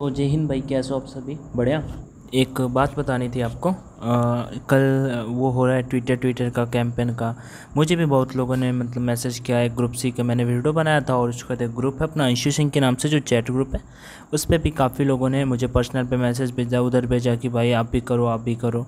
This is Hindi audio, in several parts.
तो जय हिंद भाई कैसे हो आप सभी बढ़िया एक बात बतानी थी आपको आ, कल वो हो रहा है ट्विटर ट्विटर का कैंपेन का मुझे भी बहुत लोगों ने मतलब मैसेज किया है ग्रुप सी का मैंने वीडियो बनाया था और उसका एक ग्रुप है अपना अंशु सिंह के नाम से जो चैट ग्रुप है उस पर भी काफ़ी लोगों ने मुझे पर्सनल पे मैसेज भेजा उधर भेजा कि भाई आप भी करो आप भी करो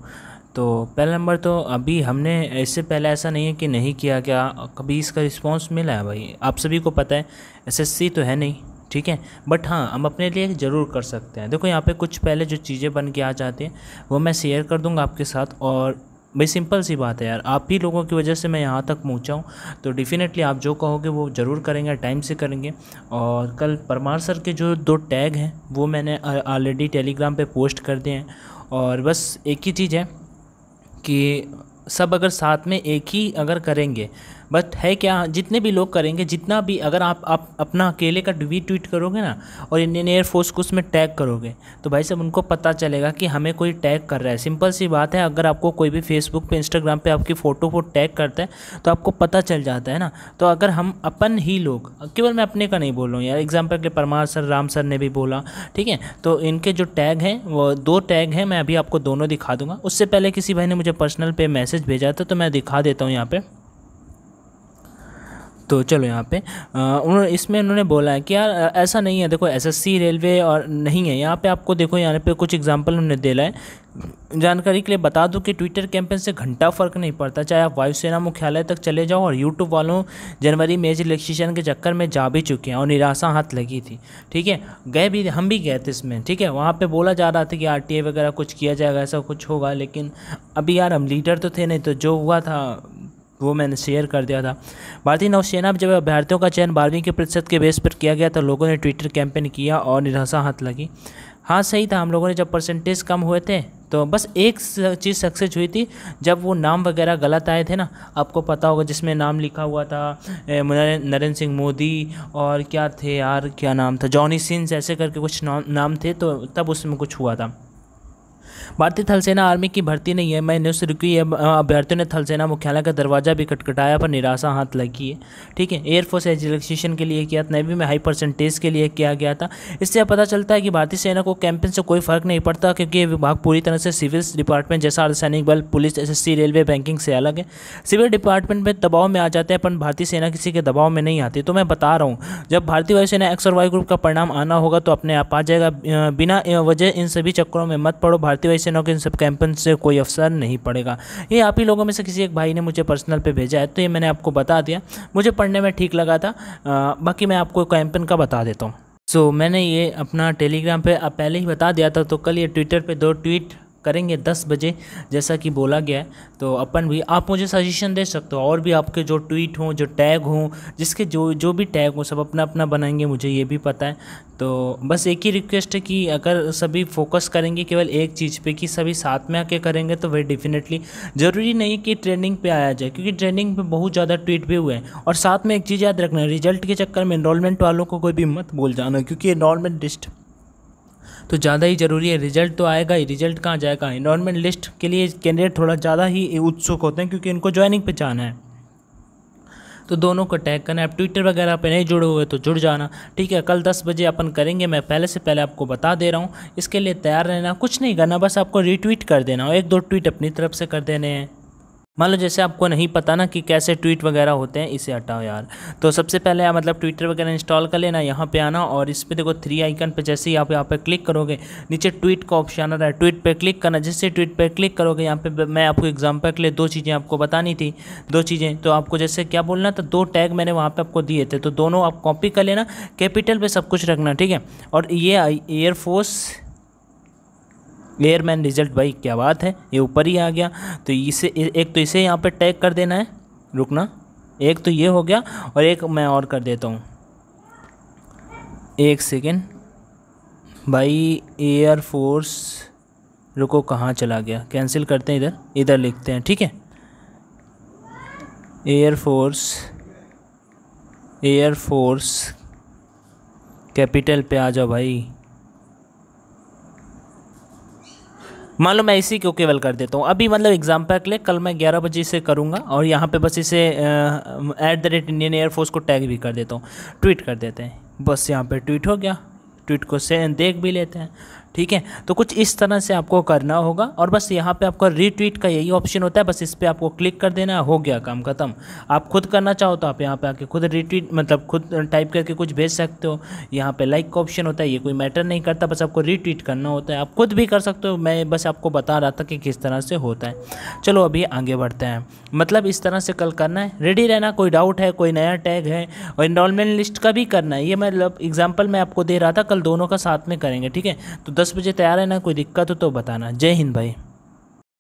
तो पहला नंबर तो अभी हमने इससे पहले ऐसा नहीं है कि नहीं किया क्या कभी इसका रिस्पॉन्स मिला है भाई आप सभी को पता है एस तो है नहीं ठीक है बट हाँ हम अपने लिए ज़रूर कर सकते हैं देखो यहाँ पे कुछ पहले जो चीज़ें बन के आ जाती हैं वो मैं शेयर कर दूँगा आपके साथ और भाई सिंपल सी बात है यार आप ही लोगों की वजह से मैं यहाँ तक पहुँचा हूँ तो डेफिनेटली आप जो कहोगे वो ज़रूर करेंगे टाइम से करेंगे और कल परमार सर के जो दो टैग हैं वो मैंने ऑलरेडी टेलीग्राम पर पोस्ट कर दिए हैं और बस एक ही चीज़ है कि सब अगर साथ में एक ही अगर करेंगे बट है क्या जितने भी लोग करेंगे जितना भी अगर आप आप अपना अकेले का ट्वीट ट्वीट करोगे ना और इंडियन एयरफोर्स को उसमें टैग करोगे तो भाई साहब उनको पता चलेगा कि हमें कोई टैग कर रहा है सिंपल सी बात है अगर आपको कोई भी फेसबुक पे इंस्टाग्राम पे आपकी फ़ोटो को टैग करता है तो आपको पता चल जाता है ना तो अगर हम अपन ही लोग केवल मैं अपने का नहीं बोल रहा हूँ यार एग्जाम्पल के परमार सर राम सर ने भी बोला ठीक है तो इनके जो टैग हैं वो दो टैग हैं मैं अभी आपको दोनों दिखा दूंगा उससे पहले किसी भाई ने मुझे पर्सनल पे मैसेज भेजा था तो मैं दिखा देता हूँ यहाँ पर तो चलो यहाँ पे उन्होंने इसमें उन्होंने बोला है कि यार ऐसा नहीं है देखो एसएससी रेलवे और नहीं है यहाँ पे आपको देखो यहाँ पे कुछ एग्जांपल उन्होंने दिला है जानकारी के लिए बता दूं कि ट्विटर कैंपेन से घंटा फर्क नहीं पड़ता चाहे आप वायुसेना मुख्यालय तक चले जाओ और यूट्यूब वालों जनवरी मेज इलेक्शन के चक्कर में जा भी चुके हैं और निराशा हाथ लगी थी ठीक है गए भी हम भी गए थे इसमें ठीक है वहाँ पर बोला जा रहा था कि आर वगैरह कुछ किया जाएगा ऐसा कुछ होगा लेकिन अभी यार हम लीडर तो थे नहीं तो जो हुआ था वो मैंने शेयर कर दिया था भारतीय नौसेना जब अभ्यर्थियों का चयन बारहवीं के प्रतिशत के बेस पर किया गया तो लोगों ने ट्विटर कैंपेन किया और निराशा हाथ लगी हाँ सही था हम लोगों ने जब परसेंटेज कम हुए थे तो बस एक चीज़ सक्सेस हुई थी जब वो नाम वगैरह गलत आए थे ना आपको पता होगा जिसमें नाम लिखा हुआ था नरेंद्र सिंह मोदी और क्या थे यार क्या नाम था जॉनी सिंस ऐसे करके कुछ नाम थे तो तब उसमें कुछ हुआ था भारतीय थलसेना आर्मी की भर्ती नहीं है मैं न्यूज़ रुकी है अभ्यर्थियों ने थलसेना मुख्यालय का दरवाज़ा भी कटकटाया पर निराशा हाथ लगी है ठीक है एयरफोर्स एज के लिए किया नेवी में हाई परसेंटेज के लिए किया गया था इससे पता चलता है कि भारतीय सेना को कैंपेन से कोई फर्क नहीं पड़ता क्योंकि ये विभाग पूरी तरह से सिविल डिपार्टमेंट जैसा अर्धसैनिक बल पुलिस एस रेलवे बैंकिंग से अलग है सिविल डिपार्टमेंट में दबाव में आ जाते हैं पर भारतीय सेना किसी के दबाव में नहीं आती तो मैं बता रहा हूँ जब भारतीय वायुसेना एक्स और वाई ग्रुप का परिणाम आना होगा तो अपने आप आ जाएगा बिना वजह इन सभी चक्करों में मत पड़ो भारतीय वायुसेना के इन सब कैंपन से कोई अवसर नहीं पड़ेगा ये आप ही लोगों में से किसी एक भाई ने मुझे पर्सनल पे भेजा है तो ये मैंने आपको बता दिया मुझे पढ़ने में ठीक लगा था बाकी मैं आपको कैंपन का बता देता हूँ सो so, मैंने ये अपना टेलीग्राम पे पहले ही बता दिया था तो कल ये ट्विटर पे दो ट्वीट करेंगे दस बजे जैसा कि बोला गया है तो अपन भी आप मुझे सजेशन दे सकते हो और भी आपके जो ट्वीट हों जो टैग हों जिसके जो जो भी टैग हों सब अपना अपना बनाएंगे मुझे ये भी पता है तो बस एक ही रिक्वेस्ट है कि अगर सभी फोकस करेंगे केवल एक चीज़ पे कि सभी साथ में आके करेंगे तो वह डेफिनेटली ज़रूरी नहीं कि ट्रेंडिंग पे आया जाए क्योंकि ट्रेंडिंग पे बहुत ज़्यादा ट्वीट भी हुए हैं और साथ में एक चीज़ याद रखना रिजल्ट के चक्कर में इनरोलमेंट वालों को कोई भी मत बोल जाना क्योंकि इनरोलमेंट डिस्ट तो ज़्यादा ही ज़रूरी है रिजल्ट तो आएगा ही रिजल्ट कहाँ जाएगा इन्वायरमेंट लिस्ट के लिए कैंडिडेट थोड़ा ज़्यादा ही उत्सुक होते हैं क्योंकि इनको ज्वाइनिंग पे जाना है तो दोनों को टैग करना है आप ट्विटर वगैरह पे नहीं जुड़े हुए तो जुड़ जाना ठीक है कल दस बजे अपन करेंगे मैं पहले से पहले आपको बता दे रहा हूँ इसके लिए तैयार रहना कुछ नहीं करना बस आपको रीट्वीट कर देना और एक दो ट्वीट अपनी तरफ से कर देने हैं मान लो जैसे आपको नहीं पता ना कि कैसे ट्वीट वगैरह होते हैं इसे हटाओ यार तो सबसे पहले आप मतलब ट्विटर वगैरह इंस्टॉल कर लेना यहाँ पे आना और इस पर देखो थ्री आइकन पे जैसे ही आप यहाँ पे क्लिक करोगे नीचे ट्वीट का ऑप्शन आ रहा है ट्वीट पे क्लिक करना जैसे ट्वीट पे क्लिक करोगे यहाँ पे मैं आपको एग्जाम्पल के लिए दो चीज़ें आपको बतानी थी दो चीज़ें तो आपको जैसे क्या बोलना था दो टैग मैंने वहाँ पर आपको दिए थे तो दोनों आप कॉपी कर लेना कैपिटल पर सब कुछ रखना ठीक है और ये एयरफोर्स एयरमैन रिजल्ट भाई क्या बात है ये ऊपर ही आ गया तो इसे एक तो इसे यहाँ पर टैग कर देना है रुकना एक तो ये हो गया और एक मैं और कर देता हूँ एक सेकेंड भाई एयर फोर्स रुको कहाँ चला गया कैंसिल करते हैं इधर इधर लिखते हैं ठीक है air force air force capital पे आ जाओ भाई मान लो मैं इसी को केवल कर देता हूँ अभी मतलब एग्जाम्पल के लिए कल मैं ग्यारह बजे से करूँगा और यहाँ पे बस इसे at the rate Indian air force को टैग भी कर देता हूँ ट्वीट कर देते हैं बस यहाँ पे ट्वीट हो गया ट्वीट को से देख भी लेते हैं ठीक है तो कुछ इस तरह से आपको करना होगा और बस यहाँ पे आपका रीट्वीट का यही ऑप्शन होता है बस इस पर आपको क्लिक कर देना हो गया काम ख़त्म आप खुद करना चाहो तो आप यहाँ पे आके खुद रीट्वीट मतलब खुद टाइप करके कुछ भेज सकते हो यहाँ पे लाइक का ऑप्शन होता है ये कोई मैटर नहीं करता बस आपको रीट्वीट करना होता है आप खुद भी कर सकते हो मैं बस आपको बता रहा था कि किस तरह से होता है चलो अभी आगे बढ़ते हैं मतलब इस तरह से कल करना है रेडी रहना कोई डाउट है कोई नया टैग है और इनरोलमेंट लिस्ट का भी करना है ये मतलब एग्जाम्पल मैं आपको दे रहा था कल दोनों का साथ में करेंगे ठीक है तो दस बजे तैयार है ना कोई दिक्कत हो तो बताना जय हिंद भाई